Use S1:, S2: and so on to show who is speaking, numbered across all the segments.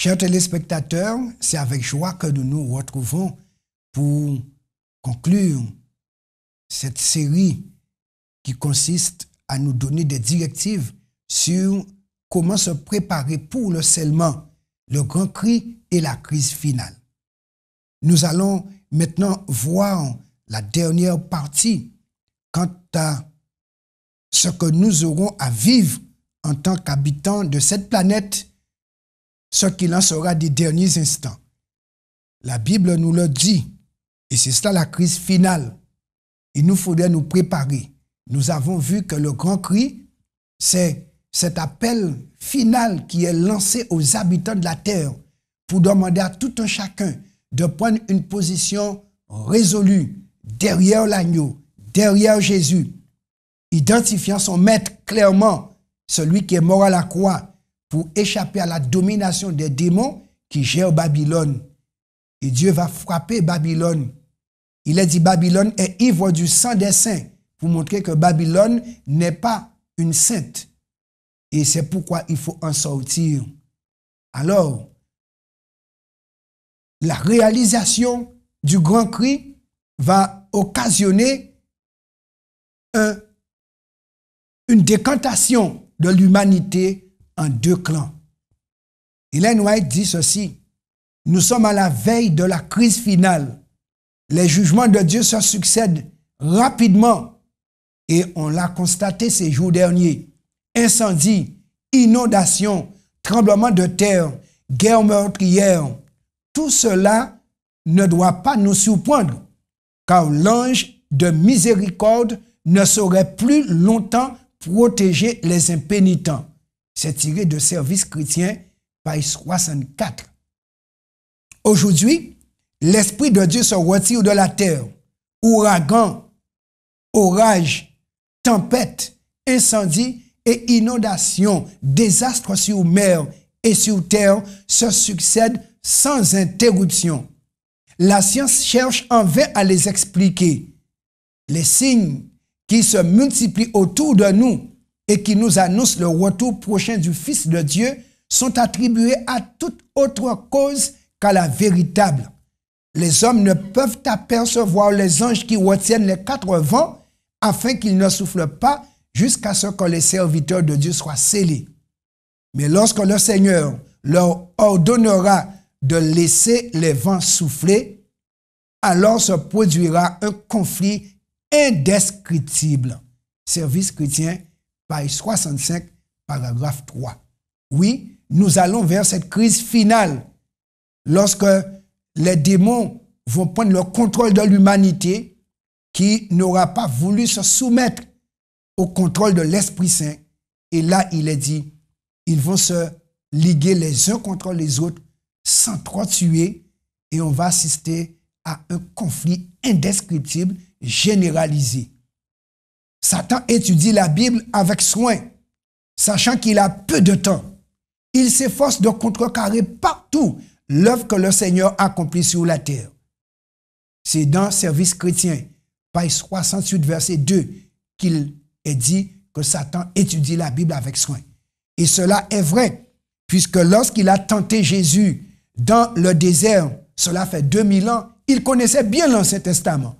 S1: Chers téléspectateurs, c'est avec joie que nous nous retrouvons pour conclure cette série qui consiste à nous donner des directives sur comment se préparer pour le scellement, le grand cri et la crise finale. Nous allons maintenant voir la dernière partie quant à ce que nous aurons à vivre en tant qu'habitants de cette planète ce qu'il en sera des derniers instants. La Bible nous le dit, et c'est cela la crise finale. Il nous faudrait nous préparer. Nous avons vu que le grand cri, c'est cet appel final qui est lancé aux habitants de la terre pour demander à tout un chacun de prendre une position résolue derrière l'agneau, derrière Jésus, identifiant son maître clairement, celui qui est mort à la croix, pour échapper à la domination des démons qui gèrent Babylone. Et Dieu va frapper Babylone. Il a dit Babylone est ivre du sang des saints pour montrer que Babylone n'est pas une sainte. Et c'est pourquoi il faut en sortir. Alors, la réalisation du grand cri va occasionner une décantation de l'humanité en deux clans. Hélène White dit ceci, nous sommes à la veille de la crise finale. Les jugements de Dieu se succèdent rapidement et on l'a constaté ces jours derniers. Incendies, inondations, tremblements de terre, guerres meurtrières, tout cela ne doit pas nous surprendre car l'ange de miséricorde ne saurait plus longtemps protéger les impénitents. C'est tiré de Service chrétien, page 64. Aujourd'hui, l'Esprit de Dieu se retire de la terre. Ouragan, orage, tempête, incendie et inondations, désastres sur mer et sur terre se succèdent sans interruption. La science cherche en vain à les expliquer. Les signes qui se multiplient autour de nous et qui nous annoncent le retour prochain du Fils de Dieu sont attribués à toute autre cause qu'à la véritable. Les hommes ne peuvent apercevoir les anges qui retiennent les quatre vents afin qu'ils ne soufflent pas jusqu'à ce que les serviteurs de Dieu soient scellés. Mais lorsque le Seigneur leur ordonnera de laisser les vents souffler, alors se produira un conflit indescriptible. Service chrétien, page 65, paragraphe 3. Oui, nous allons vers cette crise finale lorsque les démons vont prendre le contrôle de l'humanité qui n'aura pas voulu se soumettre au contrôle de l'Esprit Saint. Et là, il est dit, ils vont se liguer les uns contre les autres sans trop tuer et on va assister à un conflit indescriptible généralisé. Satan étudie la Bible avec soin, sachant qu'il a peu de temps. Il s'efforce de contrecarrer partout l'œuvre que le Seigneur accomplit sur la terre. C'est dans Service chrétien, page 68, verset 2, qu'il est dit que Satan étudie la Bible avec soin. Et cela est vrai, puisque lorsqu'il a tenté Jésus dans le désert, cela fait 2000 ans, il connaissait bien l'Ancien Testament,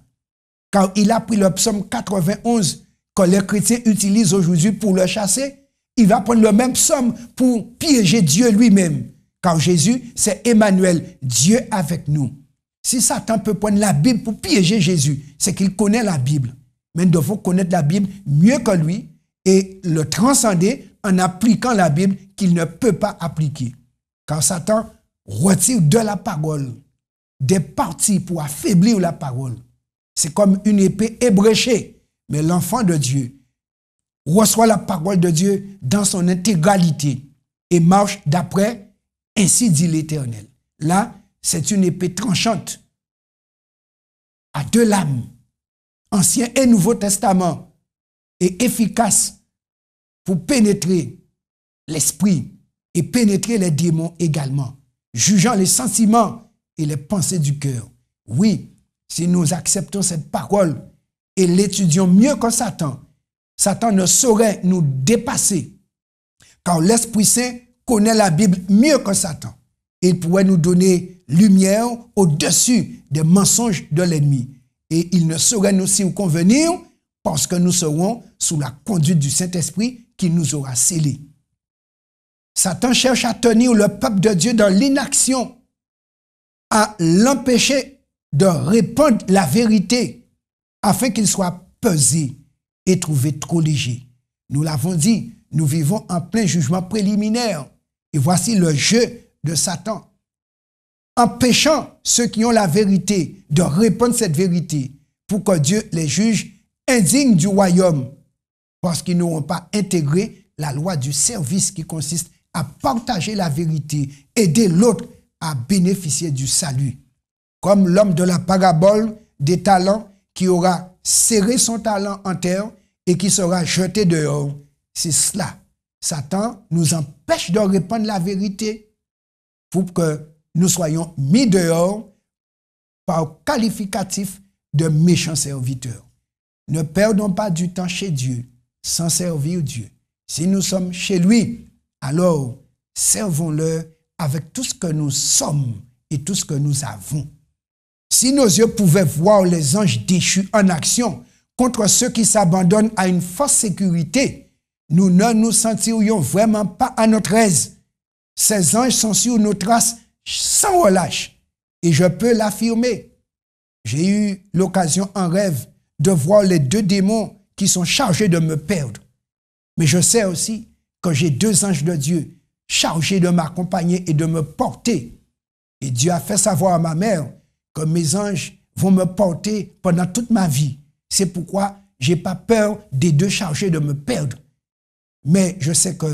S1: car il a pris le psaume 91 que les chrétiens utilisent aujourd'hui pour le chasser. Il va prendre le même somme pour piéger Dieu lui-même. Car Jésus, c'est Emmanuel, Dieu avec nous. Si Satan peut prendre la Bible pour piéger Jésus, c'est qu'il connaît la Bible. Mais nous devons connaître la Bible mieux que lui et le transcender en appliquant la Bible qu'il ne peut pas appliquer. Quand Satan retire de la parole des parties pour affaiblir la parole. C'est comme une épée ébréchée mais l'enfant de Dieu reçoit la parole de Dieu dans son intégralité et marche d'après, ainsi dit l'Éternel. Là, c'est une épée tranchante à deux lames, Ancien et Nouveau Testament, et efficace pour pénétrer l'esprit et pénétrer les démons également, jugeant les sentiments et les pensées du cœur. Oui, si nous acceptons cette parole, et l'étudions mieux que Satan, Satan ne saurait nous dépasser, car l'Esprit Saint connaît la Bible mieux que Satan. Il pourrait nous donner lumière au-dessus des mensonges de l'ennemi. Et il ne saurait nous convenir, parce que nous serons sous la conduite du Saint-Esprit qui nous aura scellés. Satan cherche à tenir le peuple de Dieu dans l'inaction, à l'empêcher de répandre la vérité afin qu'il soit pesé et trouvé trop léger. Nous l'avons dit, nous vivons en plein jugement préliminaire. Et voici le jeu de Satan. Empêchant ceux qui ont la vérité de répondre cette vérité pour que Dieu les juge indignes du royaume parce qu'ils n'auront pas intégré la loi du service qui consiste à partager la vérité, aider l'autre à bénéficier du salut. Comme l'homme de la parabole des talents qui aura serré son talent en terre et qui sera jeté dehors. C'est cela. Satan nous empêche de répandre la vérité pour que nous soyons mis dehors par qualificatif de méchants serviteurs. Ne perdons pas du temps chez Dieu sans servir Dieu. Si nous sommes chez lui, alors servons-le avec tout ce que nous sommes et tout ce que nous avons. Si nos yeux pouvaient voir les anges déchus en action contre ceux qui s'abandonnent à une fausse sécurité, nous ne nous sentirions vraiment pas à notre aise. Ces anges sont sur nos traces sans relâche. Et je peux l'affirmer. J'ai eu l'occasion en rêve de voir les deux démons qui sont chargés de me perdre. Mais je sais aussi que j'ai deux anges de Dieu chargés de m'accompagner et de me porter. Et Dieu a fait savoir à ma mère mes anges vont me porter pendant toute ma vie. C'est pourquoi je n'ai pas peur des deux chargés de me perdre. Mais je sais que,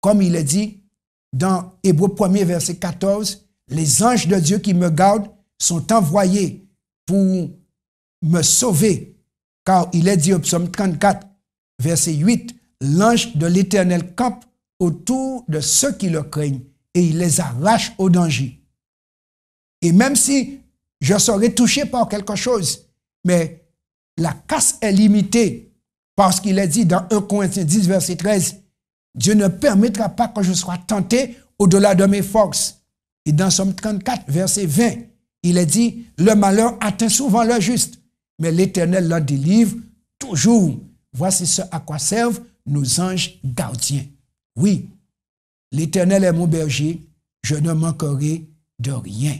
S1: comme il est dit dans Hébreu 1 verset 14, les anges de Dieu qui me gardent sont envoyés pour me sauver. Car il est dit au psaume 34, verset 8, l'ange de l'Éternel campe autour de ceux qui le craignent et il les arrache au danger. Et même si je serai touché par quelque chose. Mais la casse est limitée parce qu'il est dit dans 1 Corinthiens 10, verset 13, Dieu ne permettra pas que je sois tenté au-delà de mes forces. Et dans Somme 34, verset 20, il est dit, le malheur atteint souvent le juste, mais l'Éternel l'en délivre toujours. Voici ce à quoi servent nos anges gardiens. Oui, l'Éternel est mon berger, je ne manquerai de rien.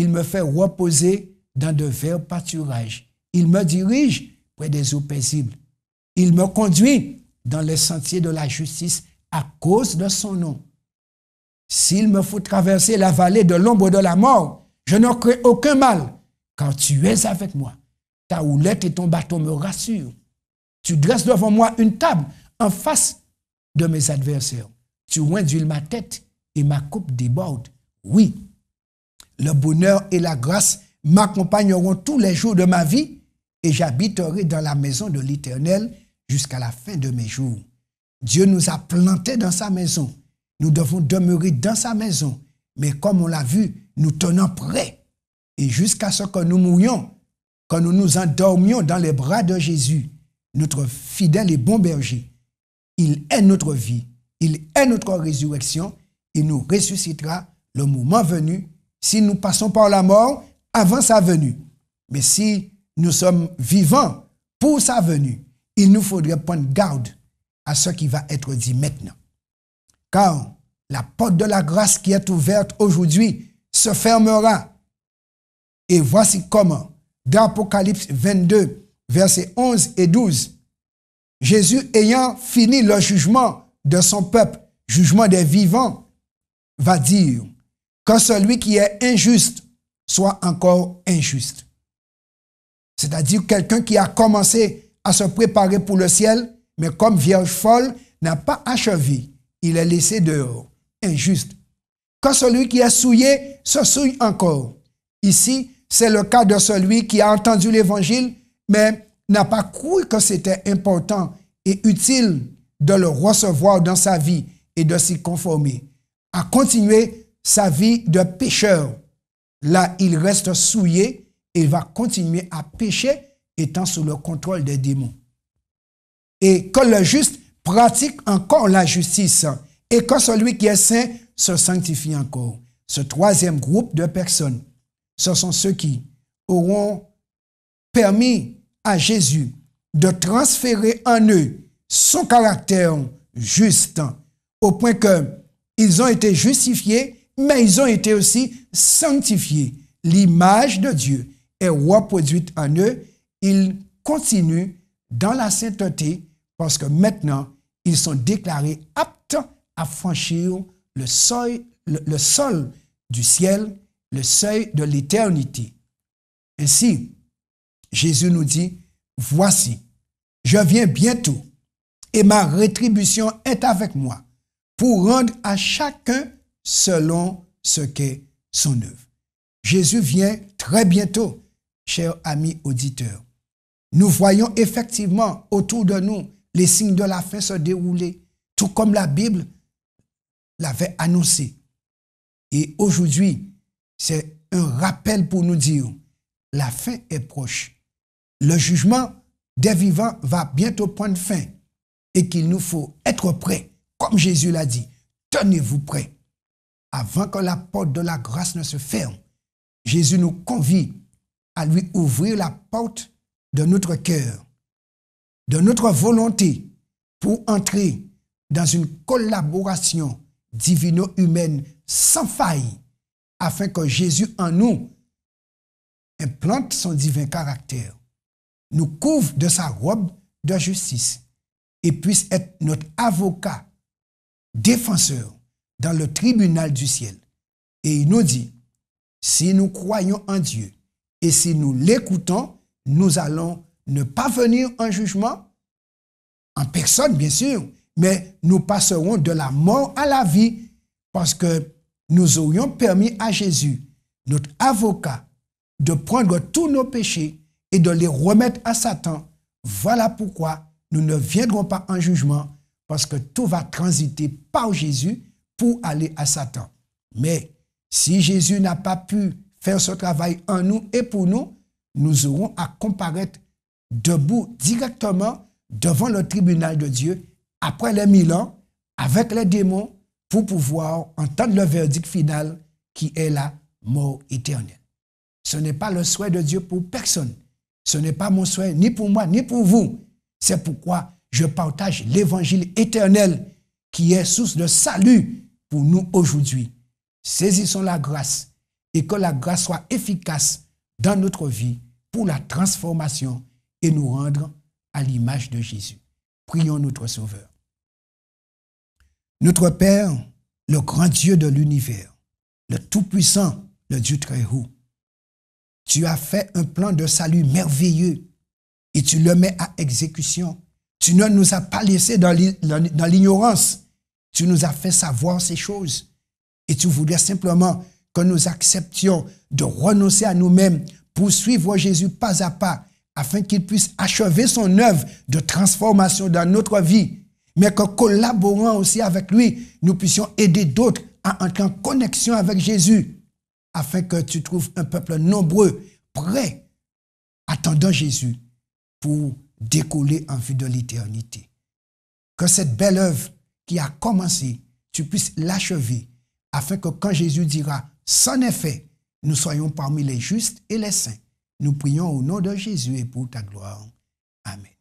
S1: Il me fait reposer dans de verts pâturages. Il me dirige près des eaux paisibles. Il me conduit dans les sentiers de la justice à cause de son nom. S'il me faut traverser la vallée de l'ombre de la mort, je n'en crée aucun mal, Quand tu es avec moi. Ta houlette et ton bâton me rassurent. Tu dresses devant moi une table en face de mes adversaires. Tu induis ma tête et ma coupe déborde. Oui, le bonheur et la grâce m'accompagneront tous les jours de ma vie et j'habiterai dans la maison de l'Éternel jusqu'à la fin de mes jours. Dieu nous a plantés dans sa maison. Nous devons demeurer dans sa maison. Mais comme on l'a vu, nous tenons prêts. Et jusqu'à ce que nous mourions, quand nous nous endormions dans les bras de Jésus, notre fidèle et bon berger, il est notre vie, il est notre résurrection, il nous ressuscitera le moment venu si nous passons par la mort avant sa venue. Mais si nous sommes vivants pour sa venue, il nous faudrait prendre garde à ce qui va être dit maintenant. Car la porte de la grâce qui est ouverte aujourd'hui se fermera. Et voici comment, Dans Apocalypse 22, versets 11 et 12, Jésus ayant fini le jugement de son peuple, jugement des vivants, va dire, « Quand celui qui est injuste soit encore injuste. C'est-à-dire quelqu'un qui a commencé à se préparer pour le ciel, mais comme vierge folle, n'a pas achevé. Il est laissé dehors, injuste. Quand celui qui est souillé se souille encore. Ici, c'est le cas de celui qui a entendu l'évangile, mais n'a pas cru que c'était important et utile de le recevoir dans sa vie et de s'y conformer, à continuer sa vie de pécheur. Là, il reste souillé et va continuer à pécher étant sous le contrôle des démons. Et que le juste pratique encore la justice et que celui qui est saint se sanctifie encore. Ce troisième groupe de personnes, ce sont ceux qui auront permis à Jésus de transférer en eux son caractère juste, au point qu'ils ont été justifiés mais ils ont été aussi sanctifiés. L'image de Dieu est reproduite en eux. Ils continuent dans la sainteté parce que maintenant, ils sont déclarés aptes à franchir le sol du ciel, le seuil de l'éternité. Ainsi, Jésus nous dit, voici, je viens bientôt et ma rétribution est avec moi pour rendre à chacun selon ce qu'est son œuvre. Jésus vient très bientôt, chers amis auditeurs. Nous voyons effectivement autour de nous les signes de la fin se dérouler, tout comme la Bible l'avait annoncé. Et aujourd'hui, c'est un rappel pour nous dire, la fin est proche. Le jugement des vivants va bientôt prendre fin et qu'il nous faut être prêts, comme Jésus l'a dit. Tenez-vous prêts avant que la porte de la grâce ne se ferme, Jésus nous convie à lui ouvrir la porte de notre cœur, de notre volonté pour entrer dans une collaboration divino-humaine sans faille, afin que Jésus en nous implante son divin caractère, nous couvre de sa robe de justice et puisse être notre avocat, défenseur dans le tribunal du ciel. Et il nous dit, si nous croyons en Dieu et si nous l'écoutons, nous allons ne pas venir en jugement, en personne bien sûr, mais nous passerons de la mort à la vie parce que nous aurions permis à Jésus, notre avocat, de prendre tous nos péchés et de les remettre à Satan. Voilà pourquoi nous ne viendrons pas en jugement, parce que tout va transiter par Jésus pour aller à Satan. Mais si Jésus n'a pas pu faire ce travail en nous et pour nous, nous aurons à comparaître debout directement devant le tribunal de Dieu après les mille ans avec les démons pour pouvoir entendre le verdict final qui est la mort éternelle. Ce n'est pas le souhait de Dieu pour personne. Ce n'est pas mon souhait ni pour moi ni pour vous. C'est pourquoi je partage l'évangile éternel qui est source de salut pour nous aujourd'hui. Saisissons la grâce et que la grâce soit efficace dans notre vie pour la transformation et nous rendre à l'image de Jésus. Prions notre Sauveur. Notre Père, le grand Dieu de l'univers, le Tout-Puissant, le Dieu très haut, tu as fait un plan de salut merveilleux et tu le mets à exécution. Tu ne nous as pas laissés dans l'ignorance, tu nous as fait savoir ces choses. Et tu voulais simplement que nous acceptions de renoncer à nous-mêmes pour suivre Jésus pas à pas afin qu'il puisse achever son œuvre de transformation dans notre vie, mais que collaborant aussi avec lui, nous puissions aider d'autres à entrer en connexion avec Jésus, afin que tu trouves un peuple nombreux, prêt, attendant Jésus pour décoller en vue de l'éternité. Que cette belle œuvre qui a commencé, tu puisses l'achever, afin que quand Jésus dira, son effet, fait, nous soyons parmi les justes et les saints. Nous prions au nom de Jésus et pour ta gloire. Amen.